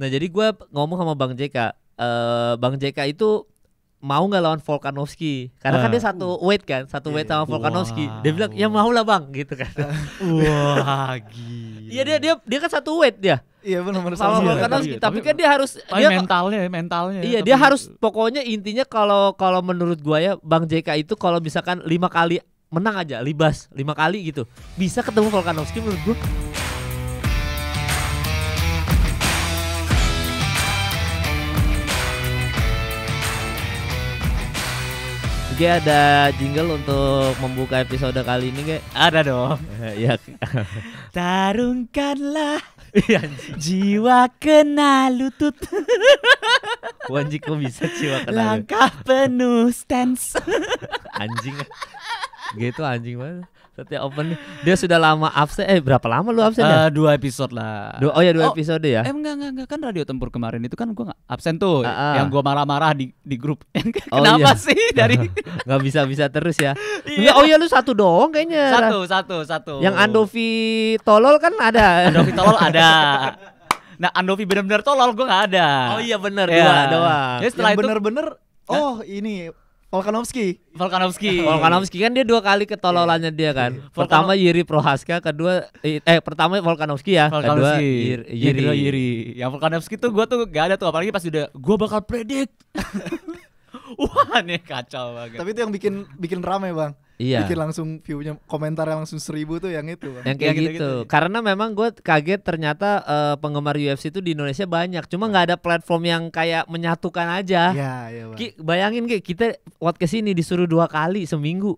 Nah jadi gue ngomong sama Bang JK, uh, eh, Bang JK itu mau nggak lawan Volkanovski karena uh. kan ah. dia satu weight kan satu iya, weight sama iya. Volkanovski wow. dia bilang ya mau lah bang gitu kan wah gila iya dia dia dia kan satu weight dia iya benar sama iya, Volkanovski tapi, tapi kan dia harus dia mentalnya mentalnya iya dia harus pokoknya intinya kalau kalau menurut gua ya bang JK itu kalau misalkan lima kali menang aja libas lima kali gitu bisa ketemu Volkanovski menurut gua Ge ada jingle untuk membuka episode kali ini Ge? Ada dong. ya. Tarungkanlah iya, jiwa kena lutut. Wanji kok bisa jiwa kena Langkah penuh stance. anjing. Ge itu anjing banget tadi Open dia sudah lama absen. Eh berapa lama lu absen uh, Dua episode lah. Dua, oh ya dua oh, episode ya. Eh enggak enggak enggak kan radio tempur kemarin itu kan gua absen tuh. Uh, uh. Yang gua marah-marah di di grup. Oh, kenapa oh, iya. sih dari nggak bisa bisa terus ya? Oh iya. oh ya lu satu dong kayaknya. Satu satu satu. Yang Andovi tolol kan ada. Andovi tolol ada. Nah, Andovi benar-benar tolol gue gak ada. Oh iya benar, yeah. dua doang. Ya, setelah yang itu bener-bener Oh ini Volkanovski. Volkanovski. Volkanovski kan dia dua kali ketololannya dia kan. Iya. Pertama Yiri Prohaska, kedua eh pertama Volkanovski ya, Volkanovski. kedua Yiri. Yiri. Yang Volkanovski tuh gua tuh gak ada tuh apalagi pas udah gua bakal predik. Wah, nih kacau banget. Tapi itu yang bikin bikin rame, Bang. Iya. Bikin langsung viewnya komentarnya langsung seribu tuh yang itu. Yang kayak gitu. gitu. Karena memang gue kaget ternyata uh, penggemar UFC itu di Indonesia banyak. Cuma nggak ada platform yang kayak menyatukan aja. Ya iya. iya Ki, bayangin kayak kita podcast kesini disuruh dua kali seminggu.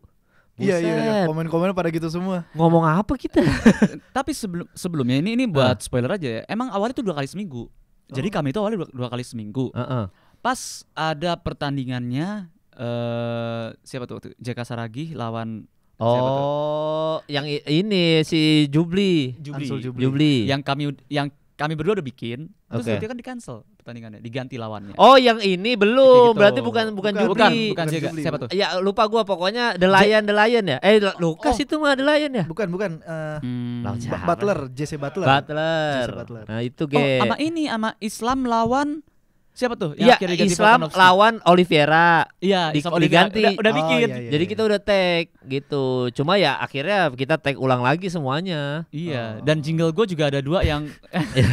Iya iya, iya. komen-komen pada gitu semua. Ngomong apa kita? Tapi sebelum sebelumnya ini ini buat uh. spoiler aja ya. Emang awalnya itu dua kali seminggu. Jadi oh. kami itu awalnya dua, dua kali seminggu. Uh -uh. Pas ada pertandingannya uh, siapa tuh? Jaka Saragi lawan Oh, yang ini si Jubli. Jubli. Jubli. Jubli. Yang kami yang kami berdua udah bikin, terus okay. kan di cancel pertandingannya, diganti lawannya. Oh, yang ini belum. Gitu. Berarti bukan bukan, bukan Jubli. Bukan, bukan, bukan Jubli. siapa tuh? Ya, lupa gua pokoknya The Lion, The Lion ya. Eh, Lukas oh. itu mah The Lion ya? Bukan, bukan. Uh, hmm. Butler, JC Butler. Butler. Butler. Nah, itu game. Oh, sama ini sama Islam lawan Siapa tuh? Iya, Islam lawan Oliveira. Iya, Islam Oliveira. Udah, udah oh, bikin. Oh, iya, iya, Jadi iya. kita udah tag gitu. Cuma ya akhirnya kita tag ulang lagi semuanya. Iya, oh. dan jingle gue juga ada dua yang iya.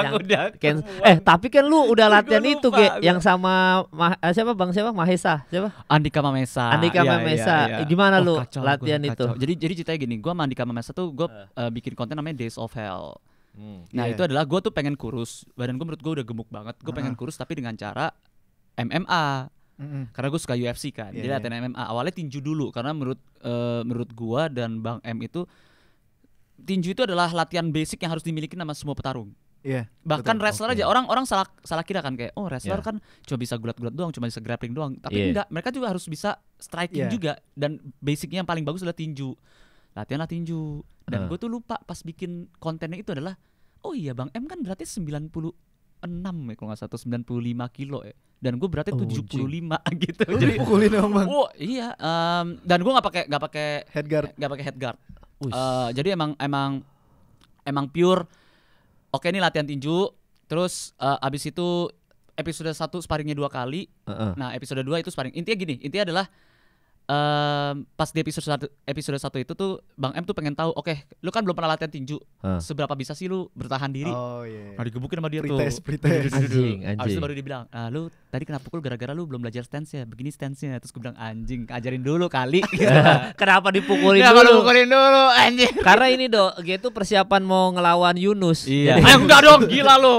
yang, yang udah can, eh tapi kan lu udah latihan itu ge yang sama ma, eh, siapa bang siapa Mahesa siapa Andika Mamesa Andika iya, Mamesa Iya, iya. gimana oh, lu kacau, latihan itu kacau. jadi jadi ceritanya gini gua sama Andika Mamesa tuh gue uh. uh, eh, bikin konten namanya Days of Hell Hmm. Nah yeah. itu adalah gue tuh pengen kurus. Badan gue menurut gue udah gemuk banget. Gue uh -huh. pengen kurus tapi dengan cara MMA. Mm Karena gue suka UFC kan, yeah, jadi iya. latihan yeah. MMA. Awalnya tinju dulu karena menurut uh, menurut gue dan Bang M itu tinju itu adalah latihan basic yang harus dimiliki sama semua petarung. Yeah, Bahkan betul. wrestler okay. aja orang orang salah salah kira kan kayak oh wrestler yeah. kan cuma bisa gulat-gulat doang, cuma bisa grappling doang. Tapi yeah. enggak, mereka juga harus bisa striking yeah. juga dan basicnya yang paling bagus adalah tinju latihan latihan tinju dan uh. gue tuh lupa pas bikin kontennya itu adalah oh iya bang M kan beratnya 96 ya kalau nggak satu 95 kilo ya dan gue berarti oh, 75 jing. gitu Lu oh, jadi pukulin emang bang oh iya um, dan gue nggak pakai nggak pakai head guard nggak pakai head guard uh, jadi emang emang emang pure oke ini latihan tinju terus uh, abis itu episode satu sparringnya dua kali uh -uh. nah episode dua itu sparring intinya gini intinya adalah um, pas di episode satu episode satu itu tuh bang M tuh pengen tahu oke okay, lu kan belum pernah latihan tinju huh. seberapa bisa sih lu bertahan diri oh, yeah. Iya. nah digebukin sama dia pretest, tuh pretest. anjing anjing Abis itu baru dibilang ah, lu tadi kenapa pukul gara-gara lu belum belajar stance ya begini stance nya terus gue bilang anjing ajarin dulu kali gitu. kenapa dipukulin kenapa dulu dipukulin dulu anjing karena ini dok gitu tuh persiapan mau ngelawan Yunus iya Ayo eh, enggak dong gila lu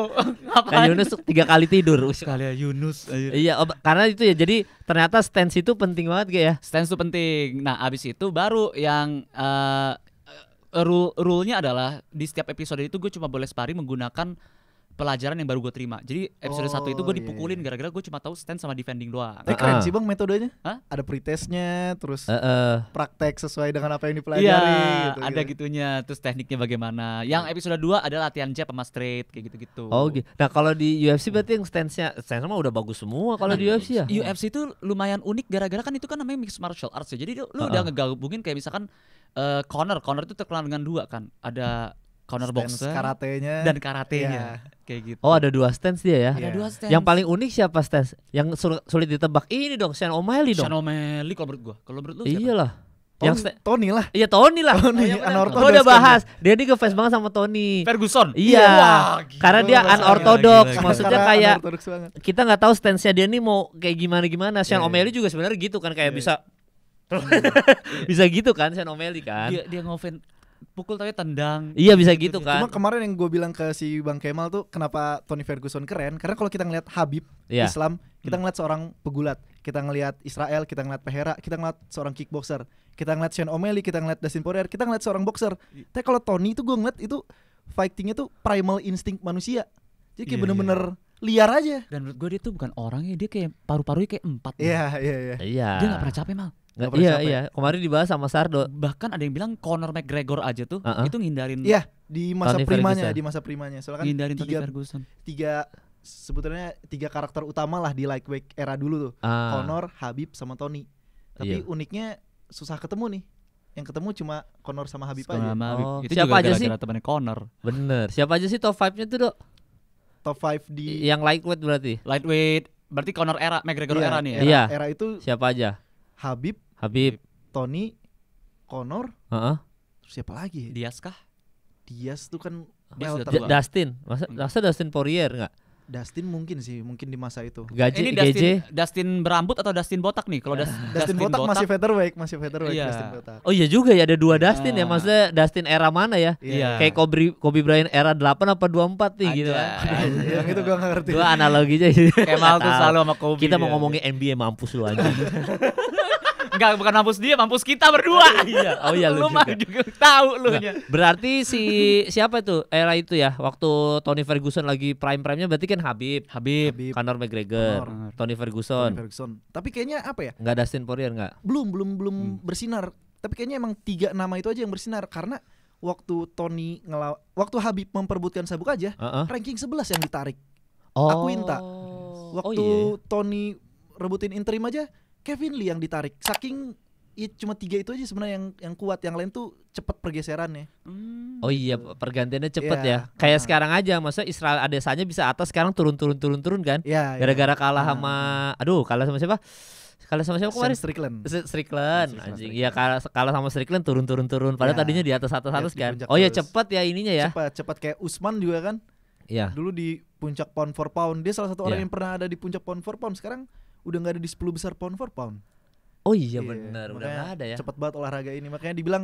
kan Yunus tiga kali tidur sekali ya Yunus iya karena itu ya jadi ternyata stance itu penting banget gak ya stance itu penting. Nah, abis itu baru yang uh, rule rule-nya adalah di setiap episode itu gue cuma boleh sparring menggunakan pelajaran yang baru gue terima. Jadi episode oh, itu iya, gue dipukulin yeah. Iya. gara-gara gue cuma tahu stand sama defending doang. Tapi keren ah. sih bang metodenya. Hah? Ada pretestnya, terus uh, uh. praktek sesuai dengan apa yang dipelajari. yeah, gitu, ada gitu. gitunya. Terus tekniknya bagaimana. Yang episode 2 ada latihan jab sama straight kayak gitu-gitu. Oh gitu. Nah kalau di UFC berarti yang stance-nya, stance mah udah bagus semua kalau nah, di UFC ya? UFC itu lumayan unik gara-gara kan itu kan namanya mixed martial arts ya. Jadi lu uh -uh. udah ngegabungin kayak misalkan uh, corner, corner itu terkenal dengan dua kan. Ada corner box boxer karatenya dan karatenya yeah. kayak gitu. Oh ada dua stance dia ya. Iya. Ada yeah. dua stance. Yang paling unik siapa stance? Yang sulit ditebak ini dong Sean O'Malley dong. Sean O'Malley kalau menurut gua. Kalau menurut lu siapa? Iyalah. yang Tony lah. Iya Tony lah. Tony oh, anortodoks. Gua udah bahas. Dia nih ngefans banget sama Tony. Ferguson. Iya. iya. Wah, karena dia unorthodox. Maksudnya kayak kita nggak tahu stance-nya dia nih mau kayak gimana gimana. Sean yeah, O'Malley yeah. juga sebenarnya gitu kan kayak yeah. bisa iya. bisa gitu kan Sean O'Malley kan dia dia ngefans pukul tapi tendang. Iya bisa gitu, gitu, kan. Cuma kemarin yang gue bilang ke si Bang Kemal tuh kenapa Tony Ferguson keren karena kalau kita ngelihat Habib yeah. Islam, kita hmm. ngelihat seorang pegulat, kita ngelihat Israel, kita ngelihat Pehera, kita ngelihat seorang kickboxer, kita ngelihat Sean O'Malley, kita ngelihat Dustin Poirier, kita ngelihat seorang boxer. Tapi kalau Tony itu gue ngeliat itu fightingnya tuh primal instinct manusia. Jadi kayak iya, iya. bener-bener yeah, liar aja. Dan menurut gue dia tuh bukan orang ya, dia kayak paru-parunya kayak empat. Iya, iya, iya, iya. Dia gak pernah capek mal. Gak iya, pernah iya capek. iya kemarin dibahas sama Sardo bahkan ada yang bilang Conor McGregor aja tuh uh -uh. itu nghindarin iya di masa Tony primanya Ferguson. di masa primanya soalnya kan nghindarin tiga, Tony Ferguson tiga sebetulnya tiga karakter utama lah di lightweight era dulu tuh ah. Conor Habib sama Tony tapi iya. uniknya susah ketemu nih yang ketemu cuma Conor sama Habib sama aja Habib. Oh. Itu siapa juga aja gara -gara sih temannya Conor bener siapa aja sih top 5 nya tuh dok top 5 di yang lightweight berarti lightweight berarti Conor era McGregor iya, era nih ya era, iya. era itu siapa aja Habib Habib, Tony, Connor, Heeh. terus siapa lagi? ya? Dias kah? Diaz tuh kan Dustin, masa, hmm. masa Dustin Poirier nggak? Dustin mungkin sih, mungkin di masa itu. Gaji eh, Ini Dustin, Gaji. Dustin berambut atau Dustin botak nih? Kalau Dustin, Dustin, botak, masih featherweight, masih featherweight Iya. Dustin botak. Oh iya juga ya ada dua iya. Dustin ya, Masa maksudnya Dustin era mana ya? Iya. iya. Kayak Kobe Kobe Bryant era 8 apa 24 nih gitu. kan. Yang itu gue gak ngerti. Dua analoginya aja. Kemal tuh selalu sama Kobe. Kita mau ngomongin NBA mampus lu aja. Enggak, bukan mampus dia, mampus kita berdua. iya. Oh iya lu, lu juga. juga tahu lu nya. Berarti si siapa itu? Era itu ya, waktu Tony Ferguson lagi prime-prime-nya berarti kan Habib. Habib, Habib. Conor McGregor, Conor. Tony Ferguson. Tony Ferguson. Tapi kayaknya apa ya? Enggak Dustin Poirier enggak? Belum, belum belum hmm. bersinar. Tapi kayaknya emang tiga nama itu aja yang bersinar karena waktu Tony ngelaw waktu Habib memperbutkan sabuk aja, uh -uh. ranking 11 yang ditarik. Oh. Aku Inta. Oh waktu oh, iya. Tony rebutin interim aja Kevin Lee yang ditarik saking ya cuma tiga itu aja sebenarnya yang yang kuat yang lain tuh cepet pergeserannya hmm. oh iya pergantiannya cepet yeah. ya kayak uh. sekarang aja masa Israel Adesanya bisa atas sekarang turun turun turun turun kan yeah, iya. gara-gara yeah. kalah uh. sama aduh kalah sama siapa kalah sama siapa kemarin Strickland Strickland anjing iya kalah kalah sama Strickland turun turun turun padahal yeah. tadinya di atas atas atas iya, kan oh iya cepet ya ininya ya cepet cepet kayak Usman juga kan Iya. Yeah. dulu di puncak pound for pound dia salah satu orang iya. yang pernah ada di puncak pound for pound sekarang udah nggak ada di 10 besar pound for pound. Oh iya yeah. benar, udah gak ada ya. Cepat banget olahraga ini, makanya dibilang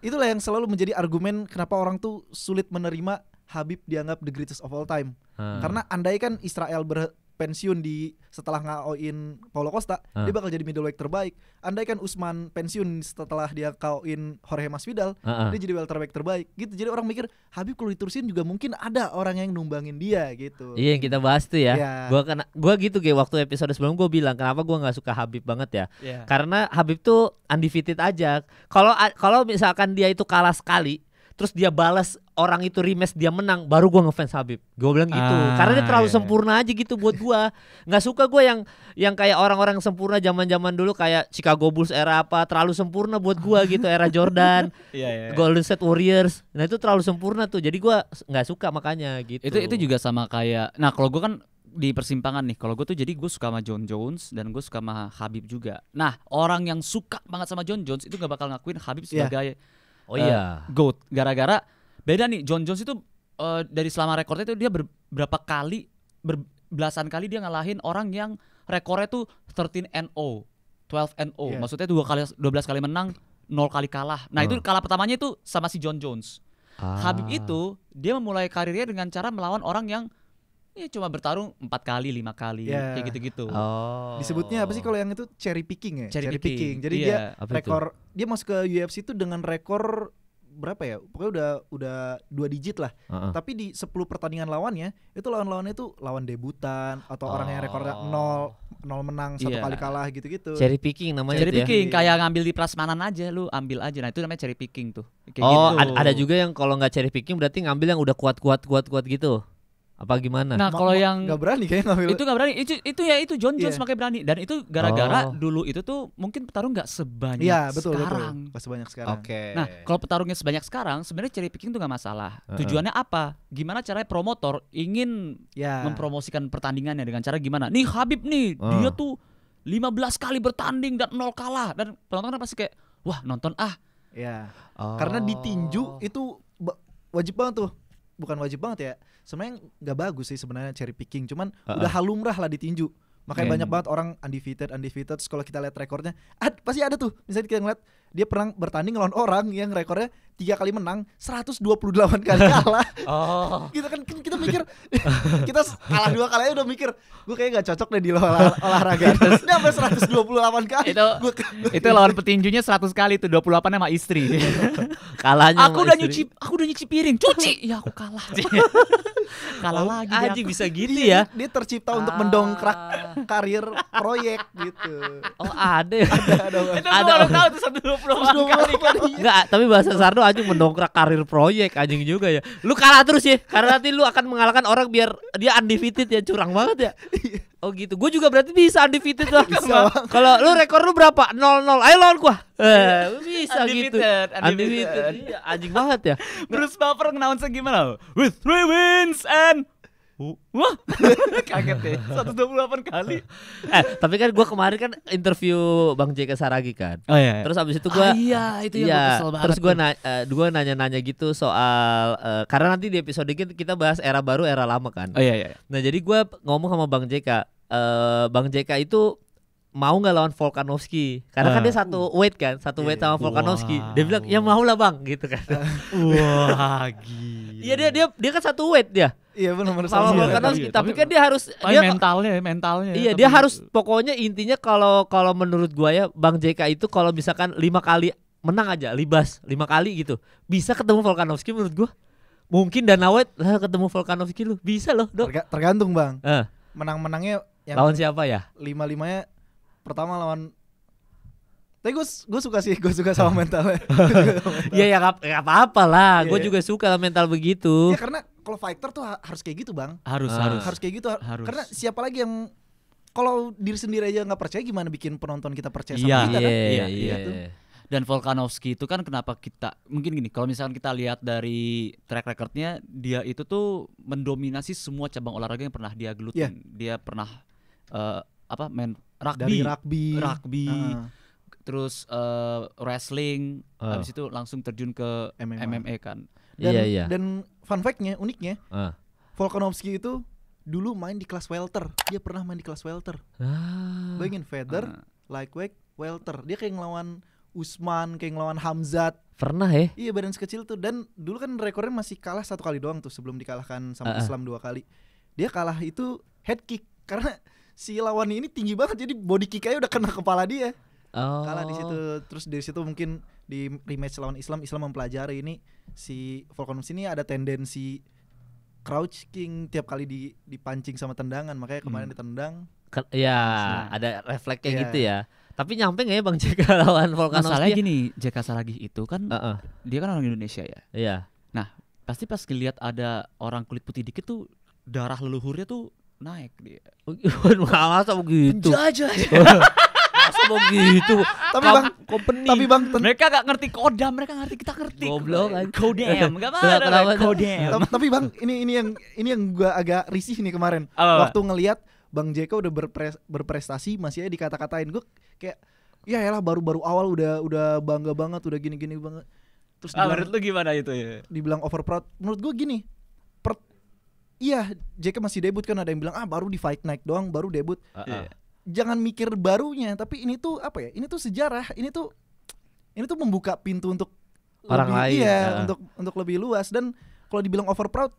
itulah yang selalu menjadi argumen kenapa orang tuh sulit menerima Habib dianggap the greatest of all time. Hmm. Karena andai kan Israel ber, pensiun di setelah ngaoin Paulo Costa, uh. dia ah. bakal jadi middleweight terbaik. Andaikan Usman pensiun setelah dia kaoin Jorge Masvidal, uh dia jadi welterweight terbaik. Gitu. Jadi orang mikir Habib kalau diterusin juga mungkin ada orang yang numbangin dia gitu. Iya, yang kita bahas tuh ya. Yeah. Gua kena gua gitu kayak waktu episode sebelum gua bilang kenapa gua nggak suka Habib banget ya. Yeah. Karena Habib tuh undefeated aja. Kalau kalau misalkan dia itu kalah sekali, terus dia balas orang itu rematch dia menang baru gue ngefans Habib gue bilang gitu ah, karena dia terlalu iya. iya. sempurna aja gitu buat gue nggak suka gue yang yang kayak orang-orang sempurna zaman zaman dulu kayak Chicago Bulls era apa terlalu sempurna buat gue gitu era Jordan iya, iya, iya. Golden State Warriors nah itu terlalu sempurna tuh jadi gue nggak suka makanya gitu itu itu juga sama kayak nah kalau gue kan di persimpangan nih kalau gue tuh jadi gue suka sama John Jones dan gue suka sama Habib juga nah orang yang suka banget sama John Jones itu gak bakal ngakuin Habib iya. sebagai yeah Oh iya. Uh, Goat. Gara-gara beda nih John Jones itu uh, dari selama rekornya itu dia ber, berapa kali berbelasan kali dia ngalahin orang yang rekornya tuh 13 NO, 12 NO. Yeah. Maksudnya dua kali 12 kali menang, nol kali kalah. Nah, uh. itu oh. kalah pertamanya itu sama si John Jones. Ah. Habib itu dia memulai karirnya dengan cara melawan orang yang Ya cuma bertarung empat kali, lima kali, yeah. kayak gitu-gitu. Oh. Disebutnya apa sih kalau yang itu cherry picking ya? Cherry, cherry picking. picking. Jadi yeah. dia rekor dia masuk ke UFC itu dengan rekor berapa ya? Pokoknya udah udah dua digit lah. Uh -uh. Tapi di 10 pertandingan lawannya itu lawan-lawannya itu lawan debutan atau oh. orang yang rekornya oh. nol nol menang satu yeah. kali kalah gitu-gitu. Cherry picking namanya Cherry ya? picking ya? kayak ngambil di prasmanan aja lu ambil aja. Nah, itu namanya cherry picking tuh. Kayak oh, gitu. ada juga yang kalau nggak cherry picking berarti ngambil yang udah kuat-kuat kuat-kuat gitu apa gimana? Nah, kalau yang nggak berani kayaknya ngambil. Itu nggak berani. Itu itu ya itu John Jones yeah. makanya berani dan itu gara-gara oh. dulu itu tuh mungkin petarung nggak sebanyak yeah, iya, betul, sekarang. Betul. sebanyak sekarang. Oke. Okay. Nah, kalau petarungnya sebanyak sekarang sebenarnya cherry picking tuh nggak masalah. Uh -uh. Tujuannya apa? Gimana caranya promotor ingin yeah. mempromosikan pertandingannya dengan cara gimana? Nih Habib nih, uh. dia tuh 15 kali bertanding dan nol kalah dan penonton pasti kayak wah nonton ah. Iya. Yeah. Oh. Karena ditinju itu wajib banget tuh bukan wajib banget ya sebenarnya nggak bagus sih sebenarnya cherry picking cuman uh -uh. udah halumrah lah ditinju makanya yeah. banyak banget orang undefeated undefeated kalau kita lihat rekornya ad, pasti ada tuh misalnya kita ngeliat dia pernah bertanding lawan orang yang rekornya tiga kali menang 128 kali kalah oh. kita kan, kan kita mikir kita kalah dua kali aja udah mikir gue kayak gak cocok deh di olah, olahraga ini sampai 128 kali itu gua, itu lawan petinjunya 100 kali itu 28 sama istri kalahnya aku udah nyuci aku udah nyuci piring cuci ya aku kalah iya. kalah lagi aja bisa gini gitu iya, ya dia tercipta ah. untuk mendongkrak karir proyek gitu oh ada ada ada, ada, ada, ada, ada, ada, ada, ada, ada, ada, ada 20 kali Enggak, tapi bahasa Sardo anjing mendongkrak karir proyek anjing juga ya. Lu kalah terus ya, karena nanti lu akan mengalahkan orang biar dia undefeated ya, curang banget ya. Iya. Oh gitu. Gue juga berarti bisa undefeated lah. Kalau lu rekor lu berapa? 0-0. Ayo lawan gua. Eh, bisa undefeated, gitu. Undefeated. undefeated. Iya, anjing banget ya. Bruce Buffer ngenaun gimana? With three wins and Wah, kaget ya. 128 kali. Eh, tapi kan gua kemarin kan interview Bang JK Saragi kan. Oh iya. iya. Terus abis itu gua ah, iya, itu iya, kesel banget. Terus gua na eh, nanya-nanya gitu soal uh, karena nanti di episode ini kita bahas era baru, era lama kan. Oh iya iya. iya. Nah, jadi gua ngomong sama Bang JK, uh, eh, Bang JK itu mau nggak lawan Volkanovski karena uh. kan ah. dia satu weight kan satu iya, weight sama iya. Volkanovski wow. dia bilang ya mau lah bang gitu kan wah gila iya dia dia dia kan satu weight dia Iya benar benar sama, iya, karena iya, tapi, tapi kan dia harus dia mentalnya mentalnya. Iya, dia gitu. harus pokoknya intinya kalau kalau menurut gua ya Bang JK itu kalau misalkan lima kali menang aja libas lima kali gitu bisa ketemu Volkanovski menurut gua mungkin Danawet lah ketemu Volkanovski lu bisa loh dok tergantung bang eh. menang-menangnya yang lawan siapa ya lima limanya pertama lawan tapi gue gue suka sih, gue suka sama mentalnya. Iya ya nggak ya, apa-apa lah. Yeah, gue iya, iya. juga suka mental begitu. Ya karena kalau fighter tuh harus kayak gitu bang. Harus ah. harus harus kayak gitu. Harus. Karena siapa lagi yang kalau diri sendiri aja nggak percaya gimana bikin penonton kita percaya sama yeah, kita yeah, kan? Iya yeah, iya, iya. Dan Volkanovski itu kan kenapa kita mungkin gini kalau misalkan kita lihat dari track recordnya dia itu tuh mendominasi semua cabang olahraga yang pernah dia gelutin. Yeah. Dia pernah uh, apa main rugby, dari rugby, rugby. Uh ah. -huh terus uh, wrestling, uh. habis itu langsung terjun ke MMA, MMA kan. Iya, dan, iya, iya. dan fun fact-nya, uniknya, uh. Volkanovski itu dulu main di kelas welter. Dia pernah main di kelas welter. Uh. Bayangin feather, uh. lightweight, welter. Dia kayak ngelawan Usman, kayak ngelawan Hamzat. Pernah ya? Iya badan sekecil tuh. Dan dulu kan rekornya masih kalah satu kali doang tuh sebelum dikalahkan sama uh. Islam dua kali. Dia kalah itu head kick karena si lawan ini tinggi banget jadi body kick aja udah kena kepala dia. Oh. Kalah di situ oh. terus dari situ mungkin di rematch lawan Islam Islam mempelajari ini si Volkan ini ada tendensi crouch king tiap kali di dipancing sama tendangan makanya hmm. kemarin hmm. ditendang Ke, ya Maksudnya. ada refleksnya yeah. gitu ya tapi nyampe gak ya Bang Jaka lawan Volkanovski masalahnya gini Jaka Saragih itu kan uh -uh. dia kan orang Indonesia ya iya yeah. nah pasti pas ngeliat ada orang kulit putih dikit tuh darah leluhurnya tuh naik dia. Masa begitu? Penjajah. mau gitu? Tapi Bang, company. Tapi Bang, mereka gak ngerti kodam, mereka ngerti kita ngerti. Goblok kan. Kodam, gak apa-apa. Kodam. Tapi Bang, ini ini yang ini yang gua agak risih nih kemarin. Waktu ngelihat Bang Jeko udah berpres, berprestasi masih aja dikata-katain gue kayak ya, ya lah baru-baru awal udah udah bangga banget udah gini-gini banget terus ah, menurut lu gimana itu ya dibilang overproud menurut gue gini per iya JK masih debut kan ada yang bilang ah baru di fight night doang baru debut uh -uh jangan mikir barunya tapi ini tuh apa ya ini tuh sejarah ini tuh ini tuh membuka pintu untuk orang lebih, lain iya, ya. untuk untuk lebih luas dan kalau dibilang over proud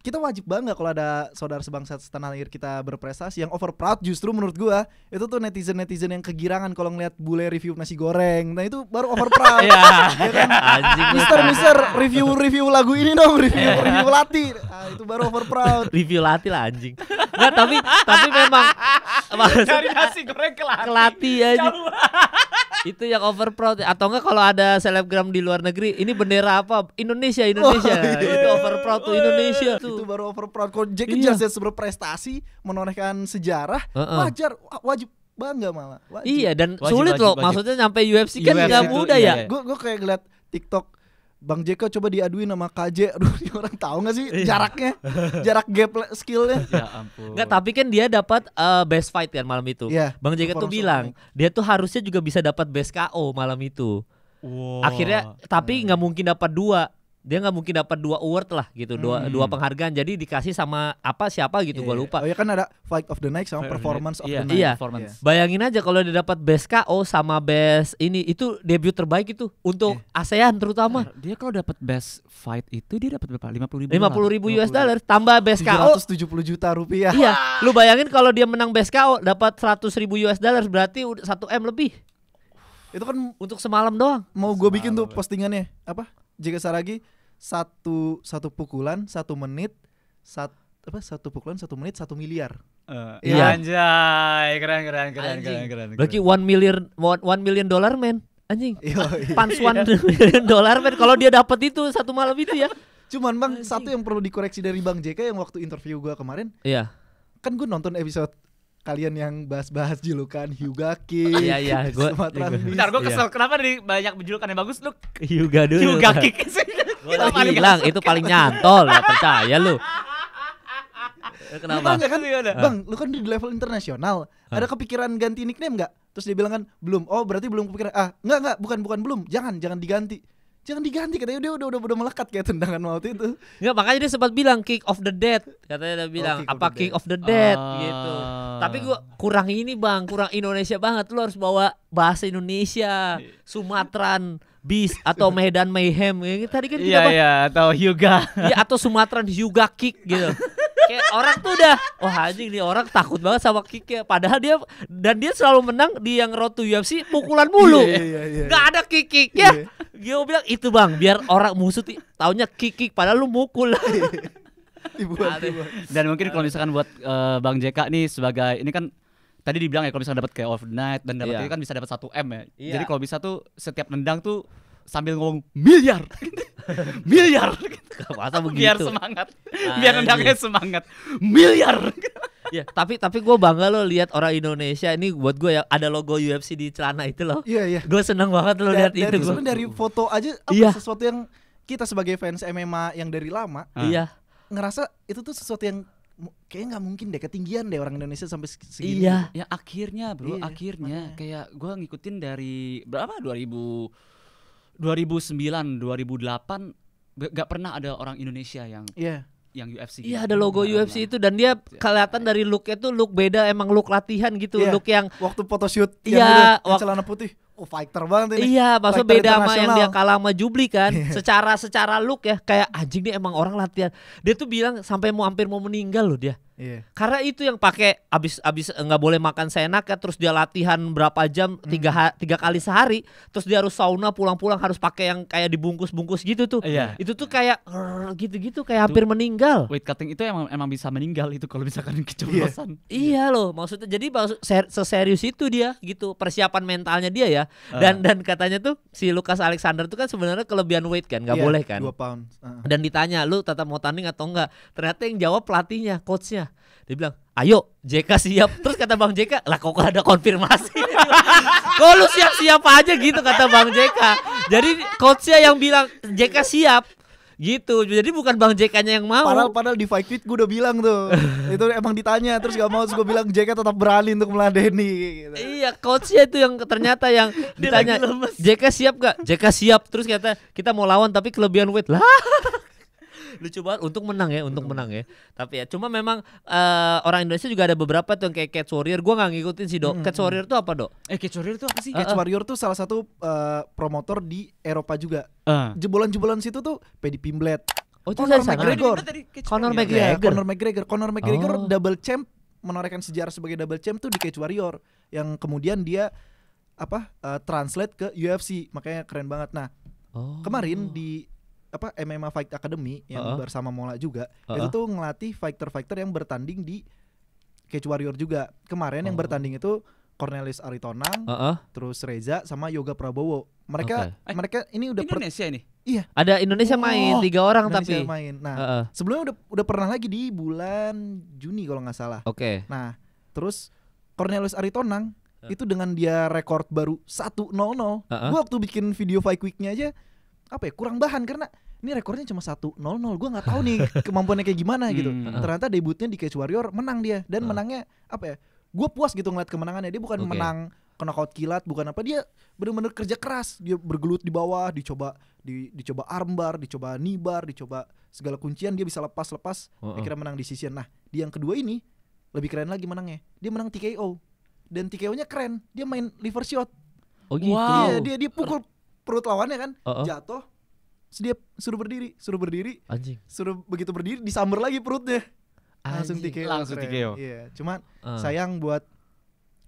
kita wajib banget kalau ada saudara sebangsa setanah air kita berprestasi yang over proud justru menurut gua itu tuh netizen netizen yang kegirangan kalau ngeliat bule review nasi goreng nah itu baru over proud ya, kan mister mister review review lagu ini dong review iya. review latih nah, itu baru over proud review latih lah anjing nggak tapi tapi memang Cari nasi goreng kelati kelati aja itu yang overproud atau enggak kalau ada selebgram di luar negeri ini bendera apa Indonesia Indonesia oh, iya. itu overproud tuh Indonesia itu tuh. baru overproud kalau Jackie iya. Chan berprestasi menorehkan sejarah uh -uh. wajar wajib bangga malah wajib. iya dan wajib, sulit wajib, loh wajib. maksudnya sampai UFC kan nggak mudah iya, ya, ya. gue gue kayak ngeliat TikTok Bang Jeko coba diaduin sama KJ. Aduh, orang tahu gak sih iya. jaraknya? Jarak gap skillnya. ya ampun. tapi kan dia dapat uh, best fight kan malam itu. Yeah, Bang Jeko tuh bilang, dia tuh harusnya juga bisa dapat best KO malam itu. Wow. Akhirnya tapi nggak mungkin dapat dua dia nggak mungkin dapat dua award lah gitu dua hmm. dua penghargaan jadi dikasih sama apa siapa gitu yeah. gue iya. lupa oh ya kan ada fight of the night sama performance of the, night. Iya, of the night iya performance. Yeah. bayangin aja kalau dia dapat best KO sama best ini itu debut terbaik itu untuk yeah. ASEAN terutama eh, dia kalau dapat best fight itu dia dapat berapa lima puluh ribu lima puluh ribu US dollar tambah best KO tujuh puluh juta rupiah iya lu bayangin kalau dia menang best KO dapat seratus ribu US dollar berarti satu m lebih itu kan untuk semalam doang mau gue bikin tuh ya. postingannya apa jika saragi satu satu pukulan satu menit satu apa satu pukulan satu menit satu miliar Uh, iya. Anjay, keren keren keren anjing. keren keren. Berarti one million one, one million dollar man. Anjing. Yo, iya. Pans one million dollar man kalau dia dapat itu satu malam itu ya. Cuman Bang, anjing. satu yang perlu dikoreksi dari Bang JK yang waktu interview gua kemarin. Iya. Kan gua nonton episode kalian yang bahas-bahas julukan Hyuga Kick. Oh, iya iya, gua Bentar, gua kesel. Iya. Kenapa di banyak julukan yang bagus lu Hyuga dulu. Hyuga Kick. gua paling itu paling nyantol, gak percaya lu. Kenapa? Lu kan, bang, lu kan di level internasional. Ada kepikiran ganti nickname gak? Terus dia bilang kan belum. Oh berarti belum kepikiran. Ah nggak nggak bukan bukan belum. Jangan jangan diganti jangan diganti katanya dia udah udah udah melekat kayak tendangan maut itu nggak makanya dia sempat bilang kick of the dead katanya dia bilang oh, kick apa of kick of the dead ah. gitu tapi gua kurang ini bang kurang Indonesia banget lo harus bawa bahasa Indonesia iya. Sumatran bis atau Medan Mayhem gitu. tadi kan kita yeah, iya, yeah, atau Hyuga ya atau Sumatran Hyuga kick gitu kayak orang tuh udah wah anjing nih orang takut banget sama Kike ya. padahal dia dan dia selalu menang di yang rotu UFC pukulan mulu yeah, yeah, yeah, iya. nggak ada kick ya yeah. gue bilang itu bang biar orang musuh taunya kick kick padahal lu mukul iya. dibuat, dibuat. dan mungkin kalau misalkan buat uh, bang JK nih sebagai ini kan tadi dibilang ya kalau misalnya dapat kayak of dan dapat yeah. kan bisa dapat satu m ya yeah. jadi kalau bisa tuh setiap nendang tuh sambil ngomong miliar miliar masa begitu biar semangat biar nendangnya semangat miliar ya tapi tapi gue bangga lo lihat orang Indonesia ini buat gue ya ada logo UFC di celana itu lo iya iya gue seneng banget lo lihat itu gue dari foto aja apa yeah. sesuatu yang kita sebagai fans MMA yang dari lama ah. iya ngerasa itu tuh sesuatu yang kayak nggak mungkin deh ketinggian deh orang Indonesia sampai segini iya gitu. ya akhirnya bro iya, akhirnya makanya. kayak gue ngikutin dari berapa 2000 2009 2008 gak pernah ada orang Indonesia yang yeah yang UFC. Iya, gitu. ada logo nah, UFC nah. itu dan dia iya. kelihatan dari looknya tuh look beda, emang look latihan gitu, yeah. look yang waktu photoshoot iya yeah, celana putih. Oh, fighter banget ini. Iya, maksud beda sama yang dia kalah sama Jubli kan. Iya. secara secara look ya kayak anjing nih emang orang latihan. Dia tuh bilang sampai mau hampir mau meninggal loh dia. Yeah. Karena itu yang pakai abis abis eh, nggak boleh makan ya terus dia latihan berapa jam mm. tiga hmm. ha, tiga kali sehari, terus dia harus sauna pulang-pulang harus pakai yang kayak dibungkus-bungkus gitu tuh. Yeah. Itu tuh kayak gitu-gitu kayak itu, hampir meninggal. Weight cutting itu emang emang bisa meninggal itu kalau misalkan kecemasan Yeah. Iya loh, maksudnya jadi maksud, ser, seserius itu dia gitu persiapan mentalnya dia ya. Uh. Dan dan katanya tuh si Lukas Alexander tuh kan sebenarnya kelebihan weight kan, nggak yeah, boleh kan. dua pound. Uh. Dan ditanya lu tetap mau tanding atau enggak? Ternyata yang jawab pelatihnya, coachnya dia bilang, ayo JK siap. Terus kata Bang JK, lah kok ada konfirmasi? kok lu siap-siap aja gitu kata Bang JK. Jadi coachnya yang bilang JK siap gitu jadi bukan bang JK nya yang mau padahal padahal di fight tweet gue udah bilang tuh itu emang ditanya terus gak mau terus gue bilang JK tetap berani untuk meladeni gitu. iya coachnya itu yang ternyata yang ditanya JK siap gak JK siap terus kata kita mau lawan tapi kelebihan weight lah lucu banget untuk menang ya untuk menang ya tapi ya cuma memang uh, orang Indonesia juga ada beberapa tuh yang kayak Cat Warrior gue nggak ngikutin sih dok hmm, Cat Warrior tuh apa dok eh Cat Warrior tuh apa sih uh, -uh. Cat Warrior tuh salah satu uh, promotor di Eropa juga uh. jebolan-jebolan situ tuh pedi Pimblet Oh, itu Conor McGregor. Conor McGregor. Yeah, Conor McGregor. Conor McGregor oh. double champ menorehkan sejarah sebagai double champ tuh di Cage Warrior yang kemudian dia apa uh, translate ke UFC makanya keren banget. Nah, oh. kemarin di apa MMA Fight Academy yang uh -huh. bersama Mola juga uh -huh. itu tuh ngelatih fighter-fighter yang bertanding di Cage Warrior juga kemarin uh -huh. yang oh. bertanding itu Cornelis Aritonang, uh -uh. terus Reza sama Yoga Prabowo. Mereka okay. mereka ini udah Indonesia ini. Iya. Ada Indonesia oh, main tiga orang Indonesia tapi. main. Nah, uh -uh. sebelumnya udah udah pernah lagi di bulan Juni kalau nggak salah. Oke. Okay. Nah, terus Cornelis Aritonang uh. itu dengan dia rekor baru satu nol nol Gua waktu bikin video fight quicknya aja apa ya kurang bahan karena ini rekornya cuma satu nol nol gue nggak tahu nih kemampuannya kayak gimana hmm, gitu hmm. ternyata debutnya di Cage Warrior menang dia dan hmm. menangnya apa ya gue puas gitu ngeliat kemenangannya dia bukan okay. menang kaut kilat bukan apa dia bener-bener kerja keras dia bergelut di bawah dicoba di, dicoba armbar dicoba nibar dicoba segala kuncian dia bisa lepas lepas uh -uh. akhirnya menang di decision nah di yang kedua ini lebih keren lagi menangnya dia menang TKO dan TKO-nya keren dia main liver shot oh gitu wow. dia dia, dia pukul perut lawannya kan uh -uh. jatuh dia suruh berdiri suruh berdiri anjing suruh begitu berdiri disamber lagi perutnya langsung tike langsung tike iya cuman uh. sayang buat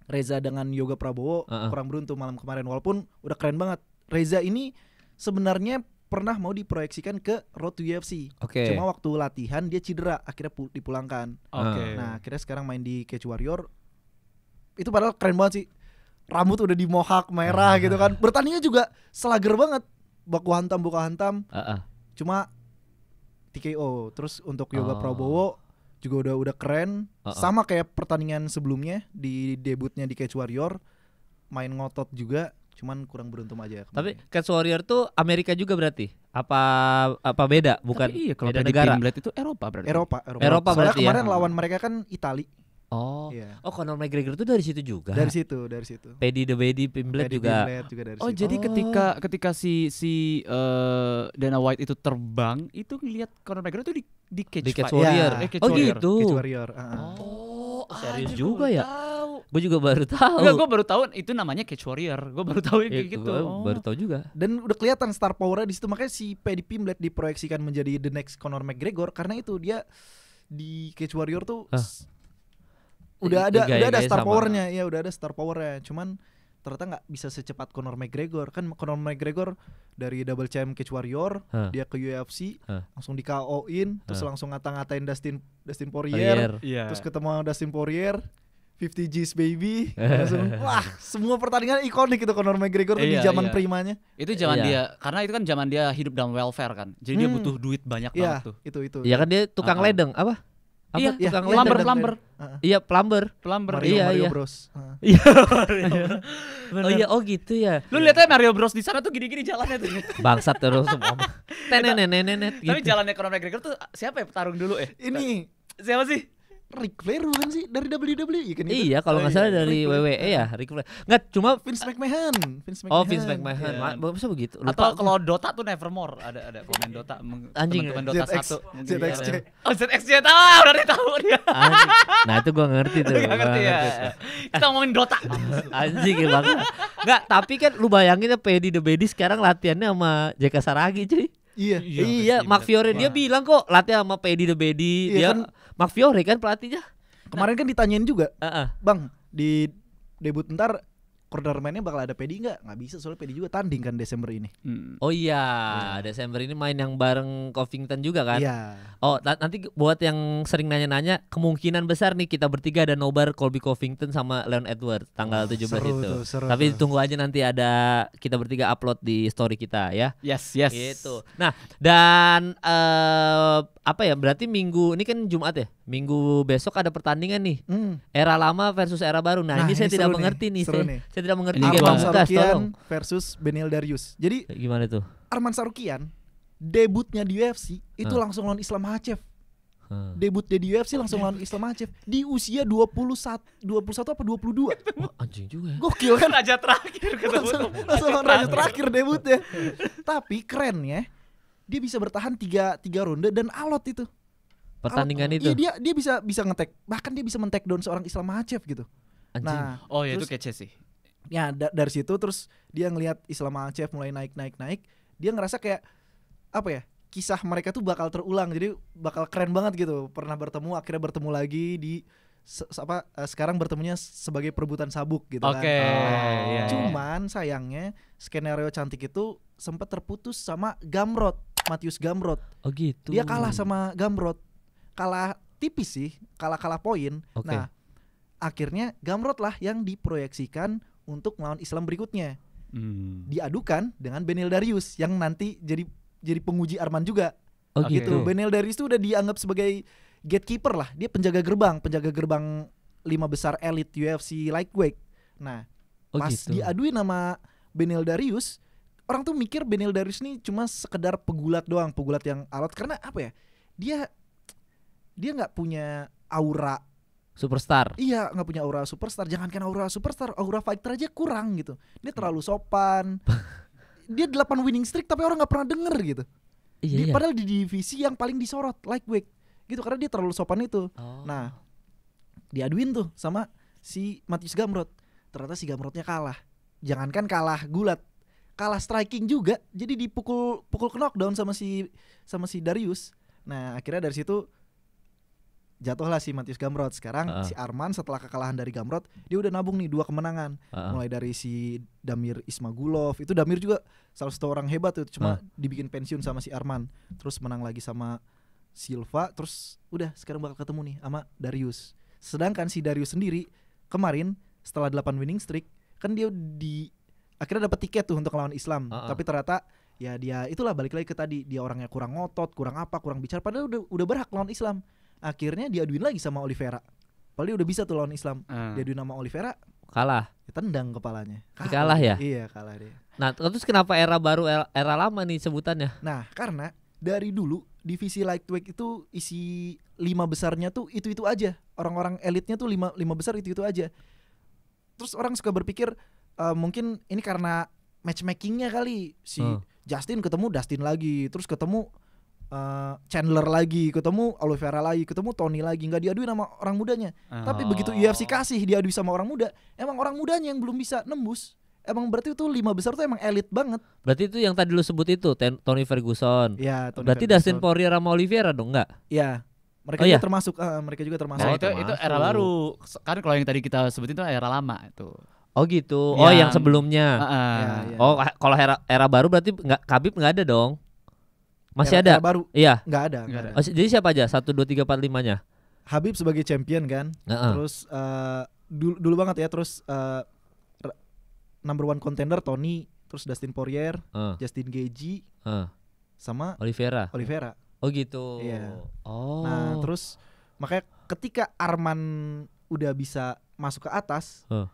Reza dengan Yoga Prabowo uh -uh. kurang beruntung malam kemarin walaupun udah keren banget Reza ini sebenarnya pernah mau diproyeksikan ke Road to UFC. Okay. Cuma waktu latihan dia cedera, akhirnya dipulangkan. Okay. Nah, akhirnya sekarang main di Cage Warrior. Itu padahal keren banget sih rambut udah di mohak merah ah. gitu kan. Bertaninya juga selager banget. Baku hantam buka hantam. Uh -uh. Cuma TKO. Terus untuk Yoga oh. Prabowo juga udah udah keren. Uh -uh. Sama kayak pertandingan sebelumnya di debutnya di Catch Warrior main ngotot juga cuman kurang beruntung aja. ya. Tapi Catch Warrior tuh Amerika juga berarti? Apa apa beda? Bukan Tapi iya, kalau beda negara. Greenblade itu Eropa berarti. Eropa, Eropa. Eropa Soalnya berarti ya. kemarin ya. lawan mereka kan Itali. Oh, yeah. oh Conor McGregor itu dari situ juga. Dari situ, dari situ. Paddy the Baddy Pimblet juga. Pimblet juga dari oh, situ. jadi oh. ketika ketika si si uh, Dana White itu terbang, itu ngelihat Conor McGregor itu di di Cage, di Cage Warrior. Yeah. Eh, Cage oh warrior. gitu. Cage Warrior. Uh ah, -huh. Ah. Oh, oh serius ah, juga ya. Gue juga baru ya? tahu. Enggak, gue baru tahu itu namanya Cage Warrior. Gue baru tahu kayak iya, gitu. Gua oh. Baru tahu juga. Dan udah kelihatan star power di situ makanya si Paddy Pimblet diproyeksikan menjadi the next Conor McGregor karena itu dia di Cage Warrior tuh huh udah ada gaya, udah ada star powernya ya udah ada star powernya cuman ternyata nggak bisa secepat Conor McGregor kan Conor McGregor dari double champ cage warrior huh. dia ke UFC huh. langsung di KO in huh. terus langsung ngata-ngatain Dustin Dustin Poirier, Poirier. Yeah. terus ketemu Dustin Poirier 50 G's baby langsung wah semua pertandingan ikonik itu Conor McGregor iya, di zaman iya. primanya itu zaman iya. dia karena itu kan zaman dia hidup dalam welfare kan jadi hmm. dia butuh duit banyak iya, banget tuh itu itu ya kan dia tukang uh -huh. ledeng apa Iya, iya, tukang ya, lamber, lamber. uh, iya plumber plumber Mario, iya, iya. iya, Mario iya. Bros iya uh. oh iya oh gitu ya lu lihatnya Mario Bros di sana tuh gini-gini jalannya tuh bangsat terus semua tenenenenet gitu. tapi jalannya ekonomi McGregor tuh siapa ya petarung dulu ya? ini siapa sih Ric Flair bukan sih dari WWE ya kan gitu? Iya kalau nggak oh, iya, salah dari WWE Rick ya Ric Flair. Nggak cuma Vince McMahon. Vince McMahon. Oh Vince McMahon. Yeah. Iya. Ma masa begitu? Lupa. Atau kalau Dota tuh Nevermore ada ada komen Dota anjing teman Dota satu. ZXJ. Iya, oh ZXJ tahu, udah tahu dia. Anjing. Nah itu gue ngerti tuh. Gak ngerti ya. Kita ngomongin Dota. anjing ya banget. Nggak tapi kan lu bayangin ya Pedi the Bedi sekarang latihannya sama JK Saragi cuy. Iya. Iya, Mark Fiore dia bilang kok latihan sama Pedi the Bedi. Iya, dia kan Mark Fiore kan pelatihnya. Nah, Kemarin nah. kan ditanyain juga, uh -uh. bang di debut ntar mainnya bakal ada Pedi nggak? Nggak bisa soalnya Pedi juga tanding kan Desember ini. Hmm. Oh iya, hmm. Desember ini main yang bareng Covington juga kan? Iya. Yeah. Oh nanti buat yang sering nanya-nanya, kemungkinan besar nih kita bertiga ada nobar Colby Covington sama Leon Edward tanggal oh, 17 seru itu. Tuh, seru Tapi tuh. tunggu aja nanti ada kita bertiga upload di story kita ya. Yes, yes. Gitu. Nah, dan uh, apa ya? Berarti minggu ini kan Jumat ya? Minggu besok ada pertandingan nih. Hmm. Era lama versus era baru. Nah, nah ini, ini saya tidak nih. mengerti nih. saya, nih. saya tidak mengerti ini Arman Sarukian versus Benil Darius. Jadi eh, gimana itu? Arman Sarukian debutnya di UFC itu hmm. langsung lawan Islam Hachev. Hmm. dia di UFC langsung lawan Islam Hachev di usia 21 21 apa 22. Wah, anjing juga ya. Gokil kan raja terakhir ketemu. Langsung, langsung raja, raja terakhir debutnya. Tapi keren ya. Dia bisa bertahan 3 tiga ronde dan alot itu pertandingan itu. Iya dia dia bisa bisa ngetek bahkan dia bisa mentek down seorang Islam Makhachev gitu. Anjing. Nah, oh ya itu kece sih. Ya da dari situ terus dia ngelihat Islam Makhachev mulai naik naik naik, dia ngerasa kayak apa ya? Kisah mereka tuh bakal terulang. Jadi bakal keren banget gitu. Pernah bertemu akhirnya bertemu lagi di se apa uh, sekarang bertemunya sebagai perebutan sabuk gitu okay. kan. Oh, yeah. Iya, iya. Cuman sayangnya skenario cantik itu sempat terputus sama Gamrot, Matius Gamrot. Oh gitu. Dia kalah sama Gamrot kalah tipis sih, kalah-kalah poin. Okay. Nah, akhirnya Gamrot lah yang diproyeksikan untuk melawan Islam berikutnya. Hmm. Diadukan dengan Benil Darius yang nanti jadi jadi penguji Arman juga. Oh okay. Gitu. gitu. Benil Darius itu udah dianggap sebagai gatekeeper lah. Dia penjaga gerbang, penjaga gerbang lima besar elit UFC lightweight. Nah, oh pas gitu. diadui nama Benil Darius, orang tuh mikir Benil Darius ini cuma sekedar pegulat doang, pegulat yang alot karena apa ya? Dia dia nggak punya aura superstar. Iya, nggak punya aura superstar. Jangankan aura superstar, aura fighter aja kurang gitu. Dia hmm. terlalu sopan. dia 8 winning streak tapi orang nggak pernah denger gitu. Iya, di, iya. Padahal di divisi yang paling disorot lightweight gitu karena dia terlalu sopan itu. Oh. Nah, diaduin tuh sama si Matius Gamrot. Ternyata si Gamrotnya kalah. Jangankan kalah gulat, kalah striking juga. Jadi dipukul pukul knockdown sama si sama si Darius. Nah, akhirnya dari situ jatuhlah si Matius Gamrot. Sekarang uh -huh. si Arman setelah kekalahan dari Gamrot, dia udah nabung nih dua kemenangan. Uh -huh. Mulai dari si Damir Ismagulov, itu Damir juga salah satu orang hebat tuh, cuma uh -huh. dibikin pensiun sama si Arman. Terus menang lagi sama Silva, terus udah sekarang bakal ketemu nih sama Darius. Sedangkan si Darius sendiri kemarin setelah 8 winning streak, kan dia di akhirnya dapat tiket tuh untuk lawan Islam. Uh -uh. Tapi ternyata ya dia itulah balik lagi ke tadi, dia orangnya kurang ngotot, kurang apa, kurang bicara padahal udah udah berhak lawan Islam akhirnya diaduin lagi sama Oliveira Padahal dia udah bisa tuh lawan Islam hmm. diaduin sama Oliveira kalah ya, tendang kepalanya kalah, kalah ya iya kalah dia nah terus kenapa era baru era, lama nih sebutannya nah karena dari dulu divisi lightweight itu isi lima besarnya tuh itu itu aja orang-orang elitnya tuh lima lima besar itu itu aja terus orang suka berpikir uh, mungkin ini karena matchmakingnya kali si hmm. Justin ketemu Dustin lagi terus ketemu uh, Chandler lagi, ketemu Oliveira lagi, ketemu Tony lagi, nggak diaduin sama orang mudanya. Oh. Tapi begitu UFC kasih diaduin sama orang muda, emang orang mudanya yang belum bisa nembus. Emang berarti itu lima besar tuh emang elit banget. Berarti itu yang tadi lu sebut itu Ten Tony Ferguson. Iya, berarti Ferguson. Dustin Poirier sama Oliveira dong nggak? Iya. Mereka oh, juga iya? termasuk, uh, mereka juga termasuk. Nah, itu termasuk. itu era baru. Kan kalau yang tadi kita sebutin itu era lama itu. Oh gitu. Yang, oh yang sebelumnya. Uh, uh. Ya, ya. Oh kalau era era baru berarti nggak Kabib nggak ada dong. Masih ada. Era baru. Iya. Nggak ada. Nggak ada. Oh, Jadi siapa aja? Satu, dua, tiga, empat, limanya. Habib sebagai champion kan. Uh -uh. Terus uh, eh, dulu, dulu banget ya. Terus uh, number one contender Tony. Terus Dustin Poirier, uh. Justin Gaethje, uh. sama Oliveira. Oliveira. Oh gitu. Iya. Oh. Nah terus makanya ketika Arman udah bisa masuk ke atas, uh.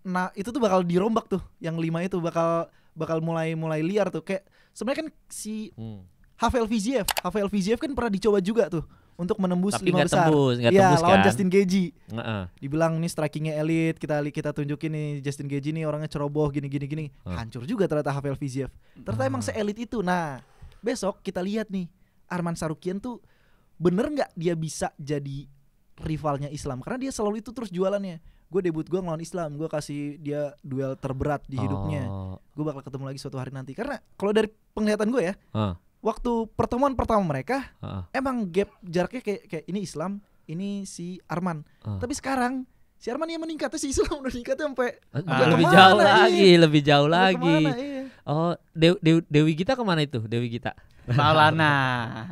nah itu tuh bakal dirombak tuh. Yang lima itu bakal bakal mulai mulai liar tuh. Kayak sebenarnya kan si hmm Havel Viziev. Havel Viziev kan pernah dicoba juga tuh untuk menembus Tapi lima gak besar. Tembus, gak ya, lawan kan? Justin Gaethje. Uh -uh. Dibilang nih strikingnya elit, kita kita tunjukin nih Justin Gaethje nih orangnya ceroboh gini gini gini. Uh. Hancur juga ternyata Havel Viziev. Ternyata uh. emang seelit itu. Nah, besok kita lihat nih Arman Sarukian tuh bener nggak dia bisa jadi rivalnya Islam karena dia selalu itu terus jualannya gue debut gue ngelawan Islam gue kasih dia duel terberat di hidupnya oh. gue bakal ketemu lagi suatu hari nanti karena kalau dari penglihatan gue ya huh waktu pertemuan pertama mereka uh. emang gap jaraknya kayak kayak ini Islam, ini si Arman. Uh. Tapi sekarang si Arman yang meningkat, si Islam udah meningkat sampai uh, lebih, ah, iya. lebih jauh lagi, lebih jauh lagi. Oh, Dewi, Dewi, Dewi Gita kemana itu? Dewi Gita. Maulana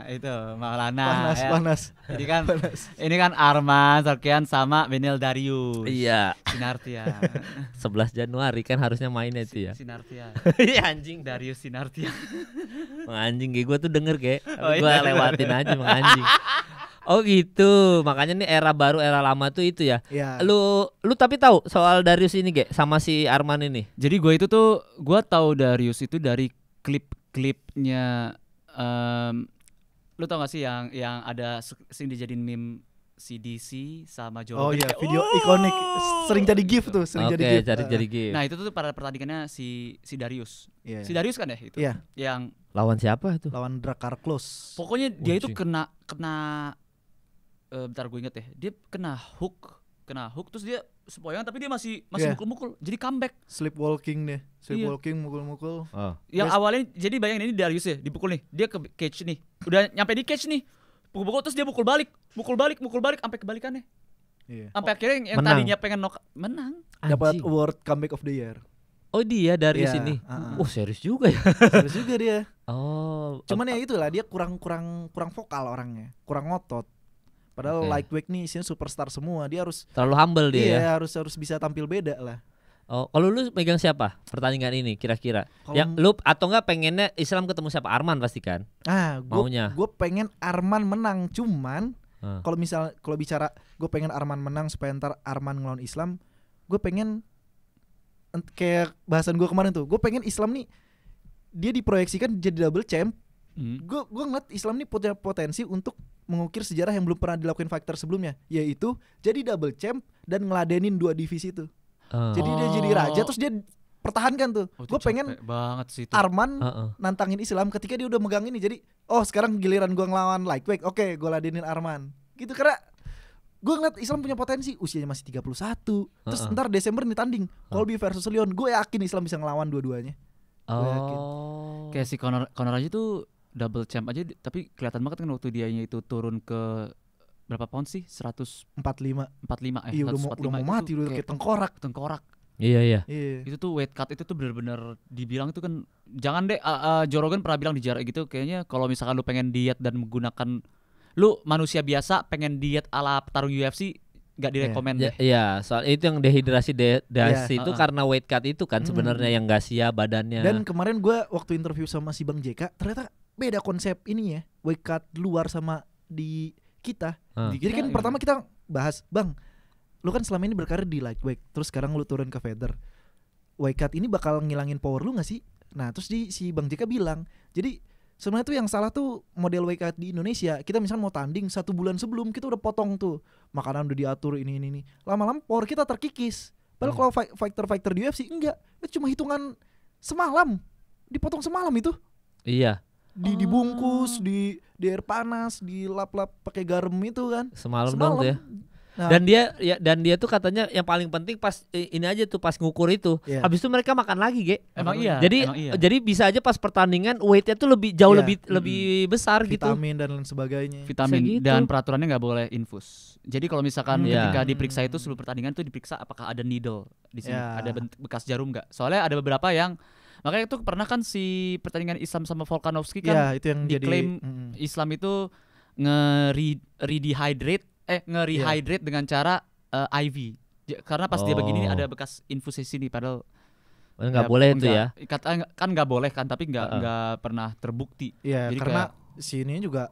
itu Maulana panas ya. panas jadi kan panas. ini kan Arman Sorkian sama Benil Darius iya Sinartia 11 Januari kan harusnya mainnya itu ya Sinartia iya anjing Darius Sinartia menganjing gue tuh denger ge oh, gue iya. lewatin aja menganjing Oh gitu, makanya nih era baru era lama tuh itu ya. ya. Lu lu tapi tahu soal Darius ini gak sama si Arman ini? Jadi gue itu tuh gue tahu Darius itu dari klip-klipnya. Um, lu tau gak sih yang yang ada sering dijadiin meme CDC sama Joe Oh iya, video oh. ikonik sering jadi gift tuh, sering okay, jadi gift. jadi jadi gift. Nah, itu tuh pada pertandingannya si si Darius. Yeah. Iya. Si Darius kan ya itu. Yeah. Yang lawan siapa itu? Lawan Drakar Close. Pokoknya dia itu kena kena uh, bentar gue inget ya dia kena hook kena hook terus dia sepoyang tapi dia masih masih yeah. mukul-mukul jadi comeback sleepwalking deh sleepwalking yeah. mukul-mukul ah. yang awalnya jadi bayangin ini Darius ya dipukul nih dia ke catch nih udah nyampe di catch nih pukul-pukul terus dia mukul balik mukul balik mukul balik sampai kebalikannya iya. sampai Yeah. Oh, sampai akhirnya yang menang. tadinya pengen knock menang. Dapat award comeback of the year. Oh dia dari yeah, sini. Uh, ah, uh. Ah. Oh serius juga ya. serius juga dia. Oh. Cuman ya itulah dia kurang kurang kurang vokal orangnya, kurang ngotot. Padahal okay. lightweight nih isinya superstar semua. Dia harus terlalu humble dia. Iya, ya? harus harus bisa tampil beda lah. Oh, kalau lu megang siapa pertandingan ini kira-kira? Yang lu atau enggak pengennya Islam ketemu siapa? Arman pasti kan? Ah, gua, maunya. Gue pengen Arman menang, cuman hmm. kalau misal kalau bicara gue pengen Arman menang supaya ntar Arman ngelawan Islam, gue pengen kayak bahasan gue kemarin tuh, gue pengen Islam nih dia diproyeksikan jadi double champ gue hmm. gue ngeliat Islam ini punya potensi untuk mengukir sejarah yang belum pernah dilakukan Fighter sebelumnya yaitu jadi double champ dan ngeladenin dua divisi itu uh. Ah. jadi dia jadi raja oh. terus dia pertahankan tuh oh, gue pengen banget sih itu. Arman uh -uh. nantangin Islam ketika dia udah megang ini jadi oh sekarang giliran gue ngelawan lightweight oke okay, gue ladenin Arman gitu karena gue ngeliat Islam punya potensi usianya masih 31 uh -uh. terus ntar Desember nih tanding Colby uh versus Leon gue yakin Islam bisa ngelawan dua-duanya oh kayak si Conor Conor aja tuh double champ aja tapi kelihatan banget kan waktu dianya itu turun ke berapa pound sih? 145. 45 eh. Iya, udah mau, udah mau mati udah kayak tengkorak, tengkorak. Iya, iya. Iya. Itu tuh weight cut itu tuh benar-benar dibilang itu kan jangan deh uh, uh, Jorogen pernah bilang di jarak e gitu kayaknya kalau misalkan lu pengen diet dan menggunakan lu manusia biasa pengen diet ala petarung UFC nggak iya. direkomend yeah. deh. Iya, yeah, soal itu yang dehidrasi de iya, dehidrasi yeah. itu uh -uh. karena weight cut itu kan sebenarnya mm. yang gak sia badannya. Dan kemarin gue waktu interview sama si Bang JK ternyata beda konsep ini ya wake up luar sama di kita hmm. jadi kan ya, pertama iya. kita bahas bang lu kan selama ini berkarir di lightweight terus sekarang lu turun ke feather wake up ini bakal ngilangin power lu gak sih nah terus di si bang Jika bilang jadi sebenarnya tuh yang salah tuh model wake up di Indonesia kita misal mau tanding satu bulan sebelum kita udah potong tuh makanan udah diatur ini ini ini lama-lama power kita terkikis padahal hmm. kalau fighter-fighter di UFC enggak itu cuma hitungan semalam dipotong semalam itu iya di oh. dibungkus di di air panas di lap pakai garam itu kan semalam, semalam. dong tuh ya Nah. Dan dia ya dan dia tuh katanya yang paling penting pas ini aja tuh pas ngukur itu. Yeah. Habis itu mereka makan lagi, Ge. Emang iya. Jadi emang iya. jadi bisa aja pas pertandingan weightnya tuh lebih jauh yeah. lebih hmm. lebih besar Vitamin gitu. Vitamin dan lain sebagainya. Vitamin gitu. dan peraturannya nggak boleh infus. Jadi kalau misalkan hmm. ketika yeah. diperiksa itu sebelum pertandingan tuh diperiksa apakah ada needle di sini, yeah. ada bekas jarum nggak? Soalnya ada beberapa yang Makanya itu pernah kan si pertandingan Islam sama Volkanovski kan ya, itu yang diklaim jadi, mm. Islam itu nge-rehydrate eh nge-rehydrate yeah. dengan cara uh, eh, IV. Karena pas oh. dia begini oh. ada bekas infusnya sini padahal nggak ya, boleh itu ya. Kata kan nggak boleh kan tapi nggak uh. nggak pernah terbukti. Iya, yeah, karena sini juga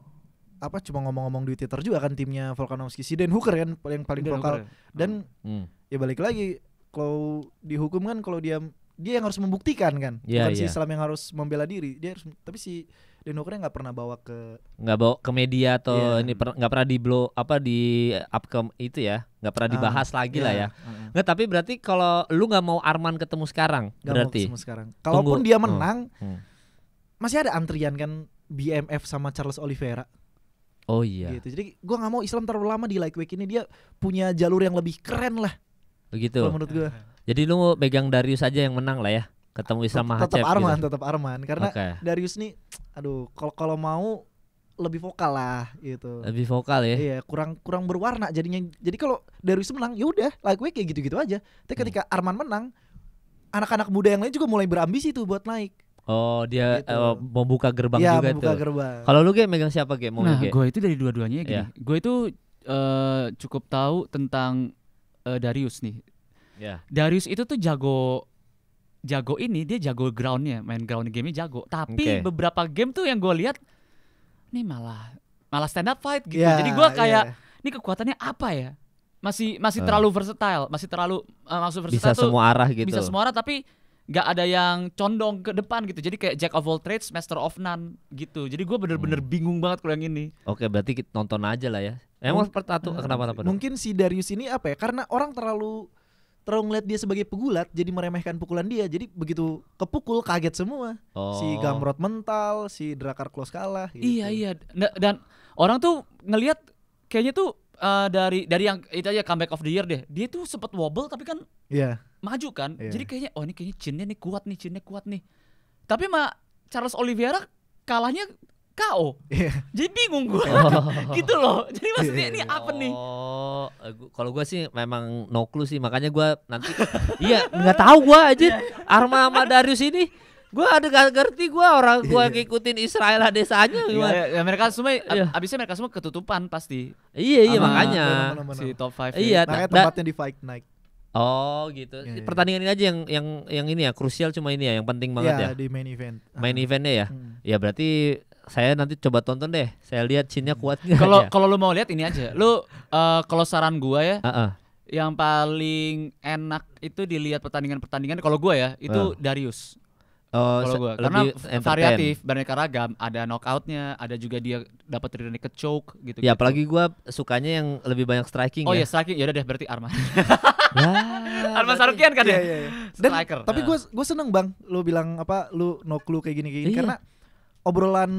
apa cuma ngomong-ngomong di Twitter juga kan timnya Volkanovski si Dan Hooker kan yang paling Dan vokal Hooker. Ya? dan hmm. ya balik lagi kalau dihukum kan kalau dia dia yang harus membuktikan kan yeah, bukan yeah. si iya. Islam yang harus membela diri dia harus tapi si Denokre nggak pernah bawa ke nggak bawa ke media atau yeah. ini nggak per, pernah di blow apa di up ke itu ya nggak pernah ah, dibahas uh, lagi yeah, lah iya, ya uh, nggak tapi berarti kalau lu nggak mau Arman ketemu sekarang gak berarti mau sekarang kalaupun Tunggu. dia hmm. menang hmm. Hmm. masih ada antrian kan BMF sama Charles Oliveira oh iya gitu jadi gua nggak mau Islam terlalu lama di lightweight ini dia punya jalur yang lebih keren lah Begitu. Kalau menurut gua. Jadi lu pegang Darius aja yang menang lah ya. Ketemu Islam Mahathir. Tetap Arman, gitu. tetap Arman karena okay. Darius nih aduh kalau kalau mau lebih vokal lah gitu. Lebih vokal ya. Iya, kurang kurang berwarna jadinya. Jadi kalau Darius menang ya udah, lagu like kayak gitu-gitu aja. Tapi hmm. ketika hmm. Arman menang, anak-anak muda yang lain juga mulai berambisi tuh buat naik. Oh dia gitu. uh, membuka gerbang ya, juga membuka tuh. gerbang. Kalau lu kayak megang siapa kayak mau? Nah, gue itu dari dua-duanya ya. Gue itu uh, cukup tahu tentang uh, Darius nih. Yeah. Darius itu tuh jago jago ini dia jago groundnya main ground gamenya jago tapi okay. beberapa game tuh yang gue lihat nih malah malah stand up fight gitu yeah, jadi gue ya, kayak yeah. ini kekuatannya apa ya masih masih uh. terlalu versatile masih terlalu uh, eh, masuk versatile bisa tuh, semua arah gitu bisa semua arah tapi nggak ada yang condong ke depan gitu jadi kayak jack of all trades master of none gitu jadi gue bener-bener hmm. bingung banget kalau yang ini oke berarti kita nonton aja lah ya emang hmm. itu hmm. kenapa kenapa mungkin si Darius ini apa ya karena orang terlalu terlalu ngeliat dia sebagai pegulat jadi meremehkan pukulan dia jadi begitu kepukul kaget semua oh. si Gamrot mental si Drakar Klos kalah gitu. iya iya dan orang tuh ngelihat kayaknya tuh uh, dari dari yang itu aja comeback of the year deh dia tuh sempet wobble tapi kan yeah maju kan. Yeah. Jadi kayaknya oh ini kayaknya Chinnya nih kuat nih, Chinnya kuat nih. Tapi mah Charles Oliveira kalahnya KO. Yeah. Jadi bingung gue. Oh. gitu loh. Jadi iya, maksudnya yeah. ini iya. apa nih? Oh, eh, kalau gue sih memang no clue sih. Makanya gue nanti iya nggak tahu gue aja iya, Arma sama Darius ini. Gue ada gak ngerti gue orang gue ngikutin Israel desanya gimana? ya, mereka semua yeah. abisnya mereka semua ketutupan pasti. Iya iya makanya Mana, mana, mana. si top five, Iya, nah, makanya nah, tempatnya di Fight Night. Oh gitu. Ya, Pertandingan ini aja yang yang yang ini ya krusial cuma ini ya yang penting banget ya. Ya di main event. Main uh. eventnya ya. Hmm. Ya berarti saya nanti coba tonton deh. Saya lihat Chinnya hmm. kuat nggak. Kalau kalau lu mau lihat ini aja. Lu uh, kalau saran gua ya. Uh -uh. Yang paling enak itu dilihat pertandingan-pertandingan kalau gua ya itu uh. Darius. Oh, kalau gua karena variatif beraneka ragam ada knockoutnya ada juga dia dapat dari ke choke gitu ya apalagi gua sukanya yang lebih banyak striking oh ya, ya striking ya udah deh berarti Arman Wah, ya, Arman Sarukian kan iya, ya iya, iya. Dan, striker tapi gua gua seneng bang lu bilang apa lu no clue kayak gini kayak gini iya. karena obrolan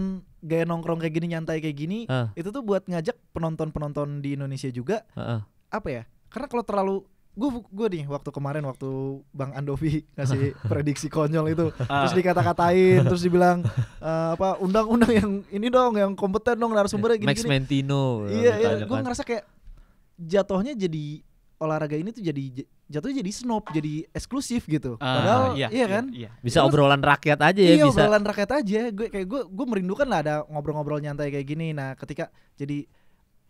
gaya nongkrong kayak gini nyantai kayak gini uh. itu tuh buat ngajak penonton penonton di Indonesia juga uh -uh. apa ya karena kalau terlalu gue gue nih waktu kemarin waktu bang Andovi ngasih prediksi konyol itu ah. terus dikata-katain terus dibilang uh, apa undang-undang yang ini dong yang kompeten dong narasumbernya gini-gini Max Mentino iya iya gue ngerasa kayak jatuhnya jadi olahraga ini tuh jadi jatuhnya jadi snob, jadi eksklusif gitu. Uh, Padahal iya, iya kan? Iya, iya. Ya bisa Terus, obrolan rakyat aja ya iya, bisa. obrolan rakyat aja. Gue kayak gue gue merindukan lah ada ngobrol-ngobrol nyantai kayak gini. Nah, ketika jadi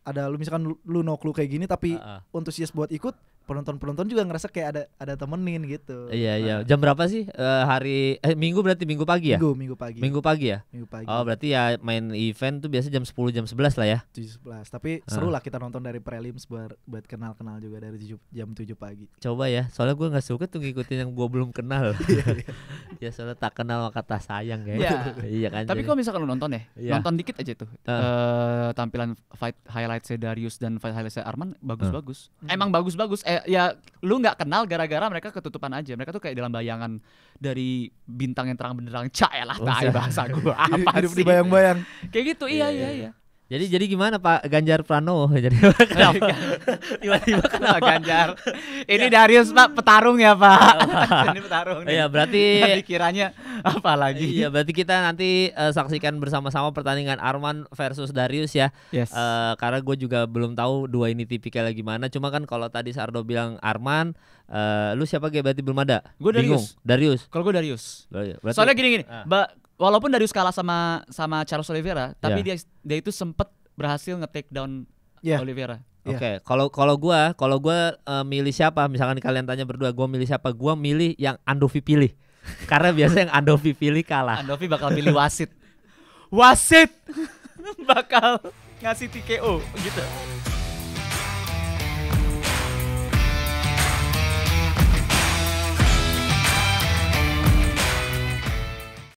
ada lu misalkan lu, lu no clue kayak gini tapi uh, uh. antusias buat ikut penonton-penonton juga ngerasa kayak ada ada temenin gitu. Iya iya. Nah. Jam berapa sih uh, hari eh, Minggu berarti Minggu pagi ya? Minggu Minggu pagi. Minggu pagi ya? Minggu pagi. Oh, berarti ya main event tuh biasa jam 10 jam 11 lah ya. 11. Tapi seru ah. lah kita nonton dari prelims buat buat kenal-kenal juga dari 7, jam 7 pagi. Coba ya. Soalnya gua nggak suka tuh ngikutin yang gua belum kenal. Iya, iya. ya soalnya tak kenal maka tak sayang ya. iya, iya kan. Tapi kok misalkan lu nonton ya, yeah. nonton dikit aja tuh. Uh. Uh, tampilan fight highlight Darius dan fight highlight Arman bagus-bagus. Uh. Emang bagus-bagus eh Ya, ya lu nggak kenal gara-gara mereka ketutupan aja mereka tuh kayak dalam bayangan dari bintang yang terang benderang cah lah tai bahasa gua apa sih hidup dibayang-bayang kayak gitu iya iya iya, iya. iya. iya. Jadi jadi gimana Pak Ganjar Pranowo? Jadi kenapa? Tiba-tiba kenapa Ganjar? Ini ya. Darius Pak petarung ya Pak. ini petarung. Iya berarti pikirannya apa lagi? Iya berarti kita nanti uh, saksikan bersama-sama pertandingan Arman versus Darius ya. Yes. Uh, karena gue juga belum tahu dua ini tipikalnya gimana. Cuma kan kalau tadi Sardo bilang Arman, uh, lu siapa? Berarti belum ada. Gue Darius. Bingung. Darius. Kalau gue Darius. Berarti... Soalnya gini-gini, uh walaupun dari skala sama sama Charles Oliveira, tapi yeah. dia dia itu sempat berhasil nge-take down yeah. Oliveira. Iya. Oke, okay. Yeah. kalau kalau gua, kalau gua uh, milih siapa? Misalkan kalian tanya berdua, gua milih siapa? Gua milih yang Andovi pilih. Karena biasanya yang Andovi pilih kalah. Andovi bakal pilih wasit. wasit bakal ngasih TKO gitu.